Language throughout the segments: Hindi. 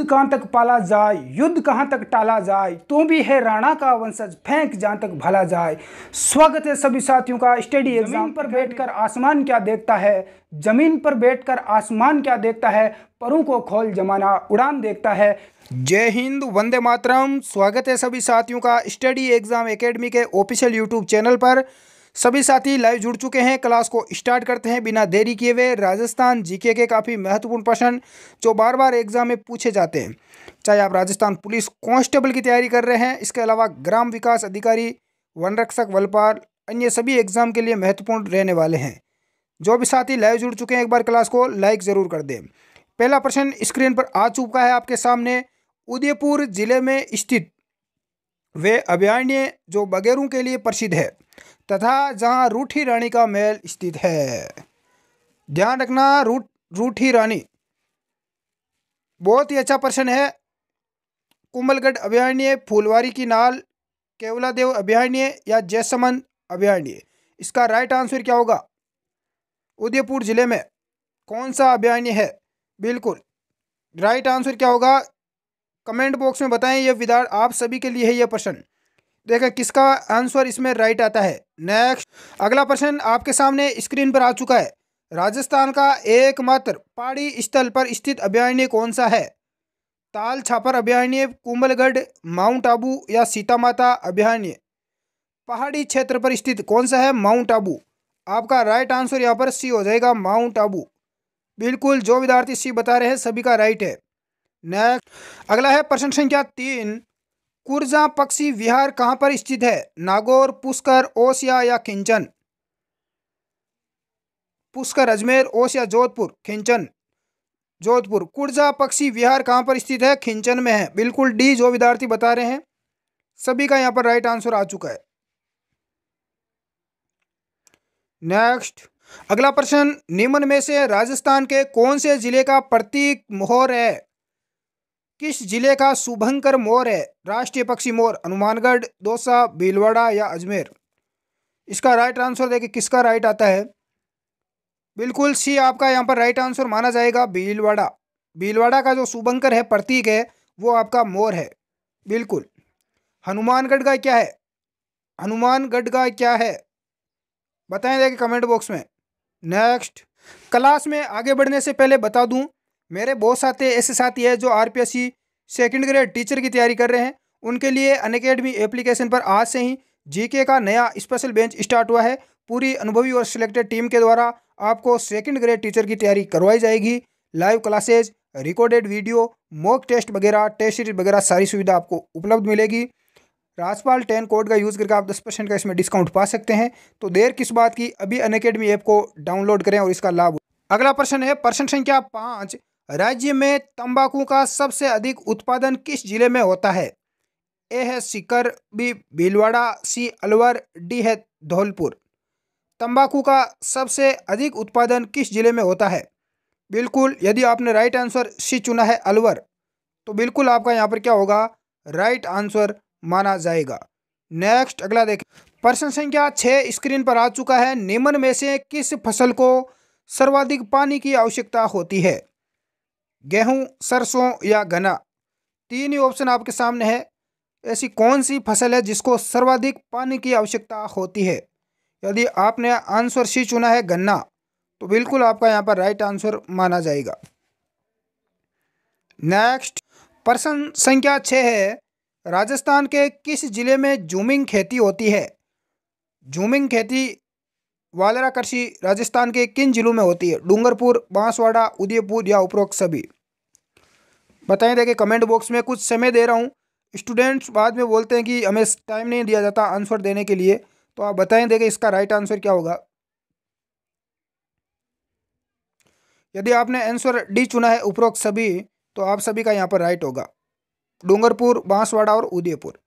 युद्ध कहाँ तक पाला जाए युद्ध कहाँ तक टाला जाए तू तो भी है राणा का वंशज फेंक जहाँ तक भला जाए स्वागत है सभी साथियों का स्टडी एग्जाम पर बैठकर आसमान क्या देखता है जमीन पर बैठकर आसमान क्या देखता है परों को खोल जमाना उड़ान देखता है जय हिंद वंदे मातरम स्वागत है सभी साथियों का स्टडी एग्जाम अकेडमी के ऑफिशियल यूट्यूब चैनल पर सभी साथी लाइव जुड़ चुके हैं क्लास को स्टार्ट करते हैं बिना देरी किए हुए राजस्थान जीके के काफ़ी महत्वपूर्ण प्रश्न जो बार बार एग्जाम में पूछे जाते हैं चाहे आप राजस्थान पुलिस कांस्टेबल की तैयारी कर रहे हैं इसके अलावा ग्राम विकास अधिकारी वन रक्षक वलपाल अन्य सभी एग्जाम के लिए महत्वपूर्ण रहने वाले हैं जो भी साथी लाइव जुड़ चुके हैं एक बार क्लास को लाइक ज़रूर कर दें पहला प्रश्न स्क्रीन पर आ चुका है आपके सामने उदयपुर जिले में स्थित वे अभ्यारण्य जो बगैरों के लिए प्रसिद्ध है तथा जहाँ रूठी रानी का महल स्थित है ध्यान रखना रूट रूठी रानी बहुत ही अच्छा प्रश्न है कुंभलगढ़ अभ्यारण्य फूलवारी की नाल केवलादेव अभ्यारण्य या जैसमन अभ्यारण्य इसका राइट आंसर क्या होगा उदयपुर जिले में कौन सा अभ्यारण्य है बिल्कुल राइट आंसर क्या होगा कमेंट बॉक्स में बताएं यह विदार आप सभी के लिए है यह प्रश्न देखे किसका आंसर इसमें राइट आता है नेक्स्ट अगला प्रश्न आपके सामने स्क्रीन पर आ चुका है राजस्थान का एकमात्र पहाड़ी स्थल पर स्थित अभ्यारण्य कौन सा है ताल छापर अभ्यारण्य कुंबलगढ़ माउंट आबू या सीता माता अभ्यारण्य पहाड़ी क्षेत्र पर स्थित कौन सा है माउंट आबू आपका राइट आंसर यहाँ पर सी हो जाएगा माउंट आबू बिल्कुल जो विद्यार्थी सी बता रहे हैं सभी का राइट है नेक्स्ट अगला है प्रश्न संख्या तीन कुर्जा पक्षी विहार कहाँ पर स्थित है नागौर पुष्कर ओसिया या खिंचन पुष्कर अजमेर ओसिया जोधपुर खिंचन जोधपुर कुर्जा पक्षी विहार कहाँ पर स्थित है खिंचन में है बिल्कुल डी जो विद्यार्थी बता रहे हैं सभी का यहाँ पर राइट आंसर आ चुका है नेक्स्ट अगला प्रश्न निम्न में से राजस्थान के कौन से जिले का प्रतीक मोहर है किस जिले का शुभंकर मोर है राष्ट्रीय पक्षी मोर हनुमानगढ़ दौसा भीलवाड़ा या अजमेर इसका राइट आंसर देखिए किसका राइट आता है बिल्कुल सी आपका यहाँ पर राइट आंसर माना जाएगा भीलवाड़ा भीलवाड़ा का जो शुभंकर है प्रतीक है वो आपका मोर है बिल्कुल हनुमानगढ़ का क्या है हनुमानगढ़ का क्या है बताएं देखिए कमेंट बॉक्स में नेक्स्ट क्लास में आगे बढ़ने से पहले बता दूं मेरे बहुत साथी ऐसे साथी है जो R P second grade teacher की तैयारी कर रहे हैं उनके लिए अनकेडमी एप्लीकेशन पर आज से ही जीके का नया स्पेशल बेंच स्टार्ट हुआ है पूरी अनुभवी और सिलेक्टेड टीम के द्वारा आपको सेकेंड ग्रेड टीचर की तैयारी करवाई जाएगी live classes recorded video mock test वगैरह टेस्ट सीरीज वगैरह सारी सुविधा आपको उपलब्ध मिलेगी राजपाल टेन कोड का यूज़ करके आप दस परसेंट का इसमें डिस्काउंट पा सकते हैं तो देर किस बात की अभी अनकेडमी ऐप को डाउनलोड करें और इसका लाभ अगला प्रश्न है प्रश्न संख्या पाँच राज्य में तंबाकू का सबसे अधिक उत्पादन किस जिले में होता है ए है Sikar B Bhilwara C Alwar D है धौलपुर तंबाकू का सबसे अधिक उत्पादन किस जिले में होता है बिल्कुल यदि आपने राइट आंसर सी चुना है अलवर तो बिल्कुल आपका यहाँ पर क्या होगा राइट आंसर माना जाएगा नेक्स्ट अगला देखें प्रश्न संख्या छः स्क्रीन पर आ चुका है निम्न में से किस फसल को सर्वाधिक पानी की आवश्यकता होती है गेहूं सरसों या गन्ना तीन ही ऑप्शन आपके सामने है ऐसी कौन सी फसल है जिसको सर्वाधिक पानी की आवश्यकता होती है यदि आपने आंसर सी चुना है गन्ना तो बिल्कुल आपका यहाँ पर राइट आंसर माना जाएगा नेक्स्ट प्रश्न संख्या छः है राजस्थान के किस जिले में जूमिंग खेती होती है जूमिंग खेती वालरा कृषि राजस्थान के किन जिलों में होती है डूंगरपुर बांसवाड़ा उदयपुर या उपरोक्त सभी बताएं देखें कमेंट बॉक्स में कुछ समय दे रहा हूँ स्टूडेंट्स बाद में बोलते हैं कि हमें टाइम नहीं दिया जाता आंसर देने के लिए तो आप बताएं देखें इसका राइट आंसर क्या होगा यदि आपने आंसर डी चुना है उपरोक्त सभी तो आप सभी का यहाँ पर राइट होगा डूंगरपुर बांसवाड़ा और उदयपुर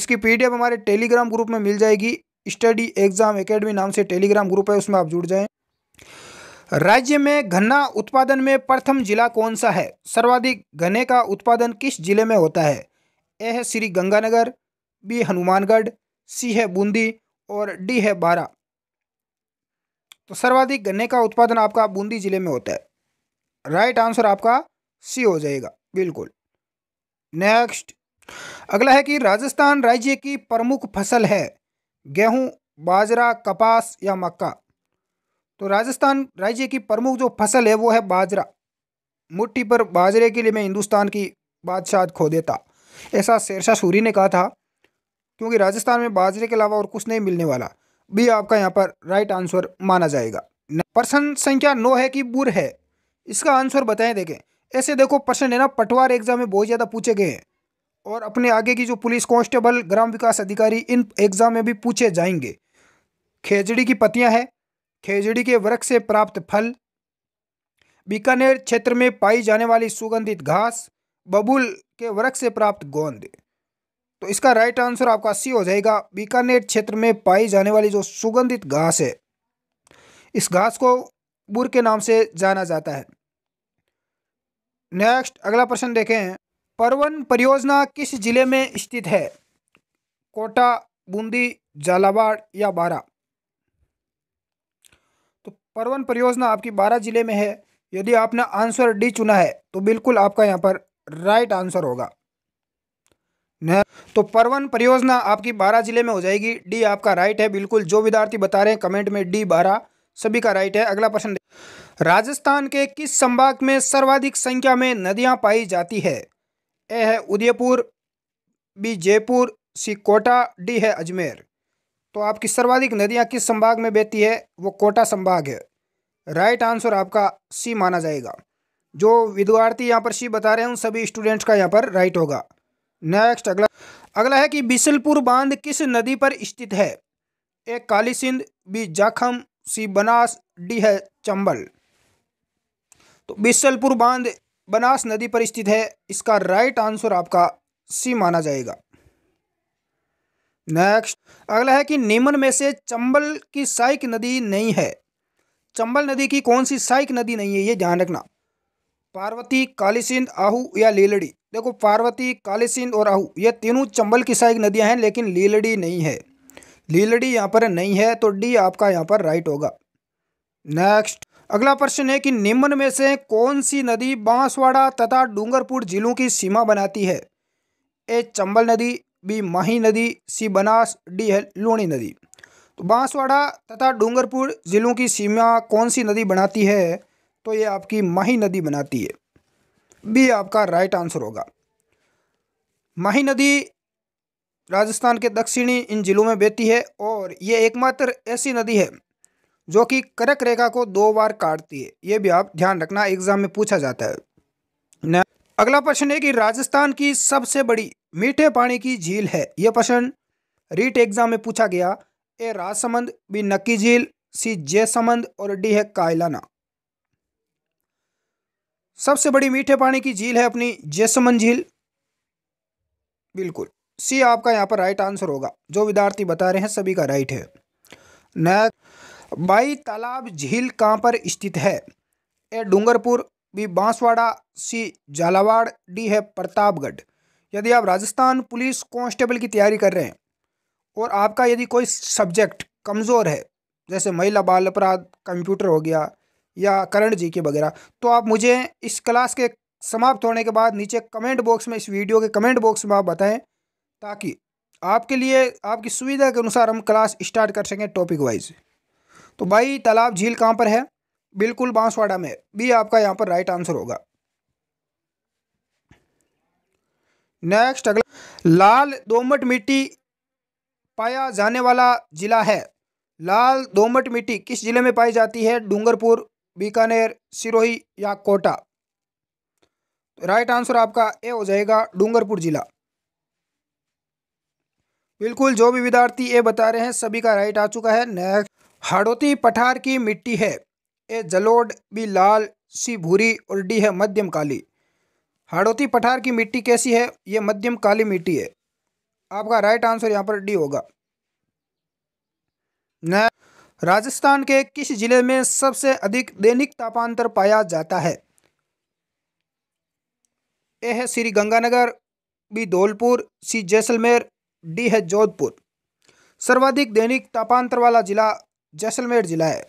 इसकी पीडीएफ हमारे टेलीग्राम ग्रुप में मिल जाएगी स्टडी एग्जाम एकेडमी नाम से टेलीग्राम ग्रुप है उसमें आप जुड़ जाएं राज्य में गन्ना उत्पादन में प्रथम जिला कौन सा है सर्वाधिक गन्ने का उत्पादन किस जिले में होता है ए है श्री गंगानगर बी हनुमानगढ़ सी है बूंदी और डी है बारा तो सर्वाधिक गन्ने का उत्पादन आपका बूंदी जिले में होता है राइट आंसर आपका सी हो जाएगा बिल्कुल नेक्स्ट अगला है कि राजस्थान राज्य की प्रमुख फसल है गेहूँ बाजरा कपास या मक्का तो राजस्थान राज्य की प्रमुख जो फसल है वो है बाजरा मुट्ठी पर बाजरे के लिए मैं हिंदुस्तान की बादशाह खो देता ऐसा शेरशाह सूरी ने कहा था क्योंकि राजस्थान में बाजरे के अलावा और कुछ नहीं मिलने वाला भी आपका यहाँ पर राइट आंसर माना जाएगा प्रश्न संख्या नौ है कि बुर है इसका आंसर बताएं देखें ऐसे देखो प्रश्न है ना पटवार एग्जाम में बहुत ज़्यादा पूछे गए हैं और अपने आगे की जो पुलिस कांस्टेबल ग्राम विकास अधिकारी इन एग्ज़ाम में भी पूछे जाएंगे खेजड़ी की पत्तियां हैं खेजड़ी के वृक्ष से प्राप्त फल बीकानेर क्षेत्र में पाई जाने वाली सुगंधित घास बबूल के वृक्ष से प्राप्त गोंद तो इसका राइट आंसर आपका सी हो जाएगा बीकानेर क्षेत्र में पाई जाने वाली जो सुगंधित घास है इस घास को बुर के नाम से जाना जाता है नेक्स्ट अगला प्रश्न देखें परवन परियोजना किस जिले में स्थित है कोटा बूंदी झालावाड़ या बारह तो परवन परियोजना आपकी बारह जिले में है यदि आपने आंसर डी चुना है तो बिल्कुल आपका यहाँ पर राइट आंसर होगा तो परवन परियोजना आपकी बारह जिले में हो जाएगी डी आपका राइट है बिल्कुल जो विद्यार्थी बता रहे हैं कमेंट में डी बारह सभी का राइट है अगला प्रश्न राजस्थान के किस संभाग में सर्वाधिक संख्या में नदियां पाई जाती है ए है Udaipur B Jaipur C Kota D है अजमेर तो आपकी सर्वाधिक नदियाँ किस संभाग में बहती है वो कोटा संभाग है राइट आंसर आपका सी माना जाएगा जो विद्यार्थी यहाँ पर सी बता रहे हैं उन सभी स्टूडेंट्स का यहाँ पर राइट होगा नेक्स्ट अगला अगला है कि बिसलपुर बांध किस नदी पर स्थित है A Kali Sindh B Jakham C Banas D है चंबल तो बिसलपुर बांध बनास नदी पर स्थित है इसका राइट आंसर आपका सी माना जाएगा नेक्स्ट अगला है कि निम्न में से चंबल की साइक नदी नहीं है चंबल नदी की कौन सी साइक नदी नहीं है ये ध्यान रखना पार्वती कालीसिंध आहू या लीलड़ी देखो पार्वती कालीसिंध और आहू ये तीनों चंबल की साइक नदियां हैं लेकिन लीलड़ी नहीं है लीलड़ी यहाँ पर नहीं है तो डी आपका यहाँ पर राइट होगा नेक्स्ट अगला प्रश्न है कि निम्न में से कौन सी नदी बांसवाड़ा तथा डूंगरपुर जिलों की सीमा बनाती है ए चंबल नदी बी माही नदी सी बनास डी है लूणी नदी तो बांसवाड़ा तथा डूंगरपुर जिलों की सीमा कौन सी नदी बनाती है तो ये आपकी माही नदी बनाती है बी आपका राइट आंसर होगा माही नदी राजस्थान के दक्षिणी इन जिलों में बहती है और ये एकमात्र ऐसी नदी है जो कि करक रेखा को दो बार काटती है ये भी आप ध्यान रखना एग्जाम में पूछा जाता है अगला प्रश्न है कि राजस्थान की सबसे बड़ी मीठे पानी की झील है यह प्रश्न रीट एग्जाम में पूछा गया ए राजसमंद बी नक्की झील सी समंद और डी है कायलाना सबसे बड़ी मीठे पानी की झील है अपनी जयसमंद झील बिल्कुल सी आपका यहाँ पर राइट आंसर होगा जो विद्यार्थी बता रहे हैं सभी का राइट है बाई तालाब झील कहाँ पर स्थित है A Dungarpur B Banswara C Jhalawar D है प्रतापगढ़ यदि आप राजस्थान पुलिस कांस्टेबल की तैयारी कर रहे हैं और आपका यदि कोई सब्जेक्ट कमज़ोर है जैसे महिला बाल अपराध कंप्यूटर हो गया या करण जी के वगैरह तो आप मुझे इस क्लास के समाप्त होने के बाद नीचे कमेंट बॉक्स में इस वीडियो के कमेंट बॉक्स में आप बताएं ताकि आपके लिए आपकी सुविधा के अनुसार हम क्लास स्टार्ट कर सकें टॉपिक वाइज तो भाई तालाब झील कहाँ पर है बिल्कुल बांसवाड़ा में भी आपका यहाँ पर राइट आंसर होगा नेक्स्ट अगला लाल दोमट मिट्टी पाया जाने वाला जिला है लाल दोमट मिट्टी किस जिले में पाई जाती है डूंगरपुर बीकानेर सिरोही या कोटा तो राइट आंसर आपका ए हो जाएगा डूंगरपुर जिला बिल्कुल जो भी विद्यार्थी ए बता रहे हैं सभी का राइट आ चुका है नेक्स्ट हाड़ोती पठार की मिट्टी है ए जलोड बी लाल सी भूरी और डी है मध्यम काली हाड़ौती पठार की मिट्टी कैसी है ये मध्यम काली मिट्टी है आपका राइट आंसर यहाँ पर डी होगा न राजस्थान के किस जिले में सबसे अधिक दैनिक तापांतर पाया जाता है ए है Shri Ganganagar B Dholpur C Jaisalmer D है जोधपुर सर्वाधिक दैनिक तापांतर वाला जिला जैसलमेर जिला है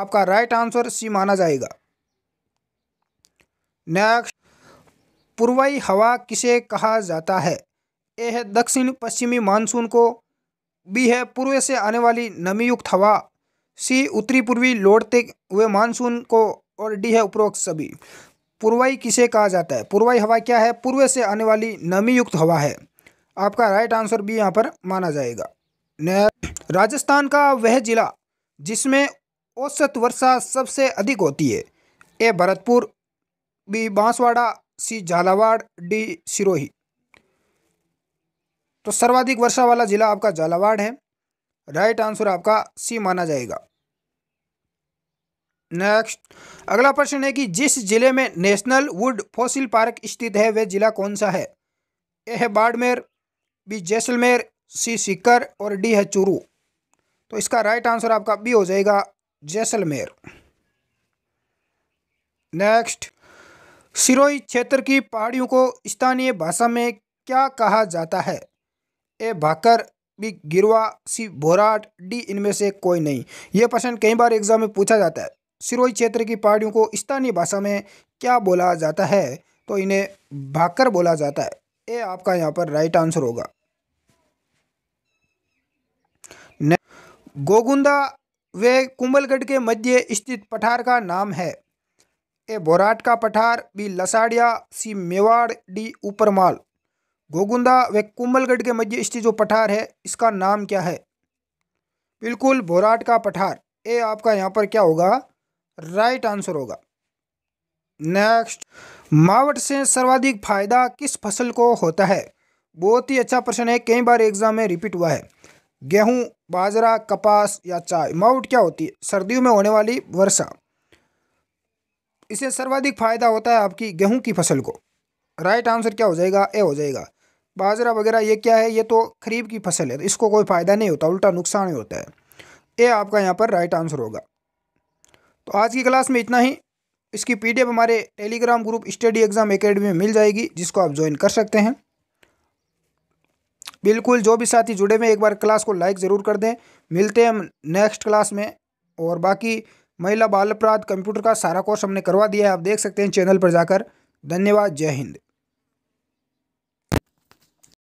आपका राइट आंसर सी माना जाएगा नेक्स्ट पूर्वी हवा किसे कहा जाता है ए है दक्षिण पश्चिमी मानसून को बी है पूर्व से आने वाली नमीयुक्त हवा सी उत्तरी पूर्वी लौटते हुए मानसून को और डी है उपरोक्त सभी पूर्वाई किसे कहा जाता है पूर्वी हवा क्या है पूर्व से आने वाली नमीयुक्त हवा है आपका राइट आंसर भी यहाँ पर माना जाएगा राजस्थान का वह जिला जिसमें औसत वर्षा सबसे अधिक होती है A Bharatpur B Banswara C Jhalawar D Sirohi तो सर्वाधिक वर्षा वाला ज़िला आपका झालावाड़ है राइट आंसर आपका सी माना जाएगा नेक्स्ट अगला प्रश्न है कि जिस जिले में नेशनल वुड फॉसिल पार्क स्थित है वह जिला कौन सा है ए है बाड़मेर बी जैसलमेर सी सीकर और डी है चूरू तो इसका राइट आंसर आपका बी हो जाएगा जैसलमेर नेक्स्ट सिरोही क्षेत्र की पहाड़ियों को स्थानीय भाषा में क्या कहा जाता है ए भाकर बी गिरवा सी भोराट डी इनमें से कोई नहीं ये प्रश्न कई बार एग्जाम में पूछा जाता है सिरोही क्षेत्र की पहाड़ियों को स्थानीय भाषा में क्या बोला जाता है तो इन्हें भाकर बोला जाता है ए आपका यहाँ पर राइट आंसर होगा गोगुंदा वे कुंभलगढ़ के मध्य स्थित पठार का नाम है ए बोराट का पठार B Lasadiya C Mewar D Uparmal Gogunda व कुंभलगढ़ के मध्य स्थित जो पठार है इसका नाम क्या है बिल्कुल बोराट का पठार ए आपका यहाँ पर क्या होगा राइट आंसर होगा नेक्स्ट मावट से सर्वाधिक फायदा किस फसल को होता है बहुत ही अच्छा प्रश्न है कई बार एग्जाम में रिपीट हुआ है गेहूँ बाजरा कपास या चाय माउट क्या होती है सर्दियों में होने वाली वर्षा इसे सर्वाधिक फायदा होता है आपकी गेहूं की फसल को राइट आंसर क्या हो जाएगा ए हो जाएगा बाजरा वगैरह ये क्या है ये तो खरीफ की फसल है तो इसको कोई फ़ायदा नहीं होता उल्टा नुकसान ही होता है ए आपका यहाँ पर राइट आंसर होगा तो आज की क्लास में इतना ही इसकी पीडीएफ हमारे Telegram group study exam academy में मिल जाएगी जिसको आप ज्वाइन कर सकते हैं बिल्कुल जो भी साथी जुड़े हुए एक बार क्लास को लाइक ज़रूर कर दें मिलते हैं हम नेक्स्ट क्लास में और बाकी महिला बाल अपराध कंप्यूटर का सारा कोर्स हमने करवा दिया है आप देख सकते हैं चैनल पर जाकर धन्यवाद जय हिंद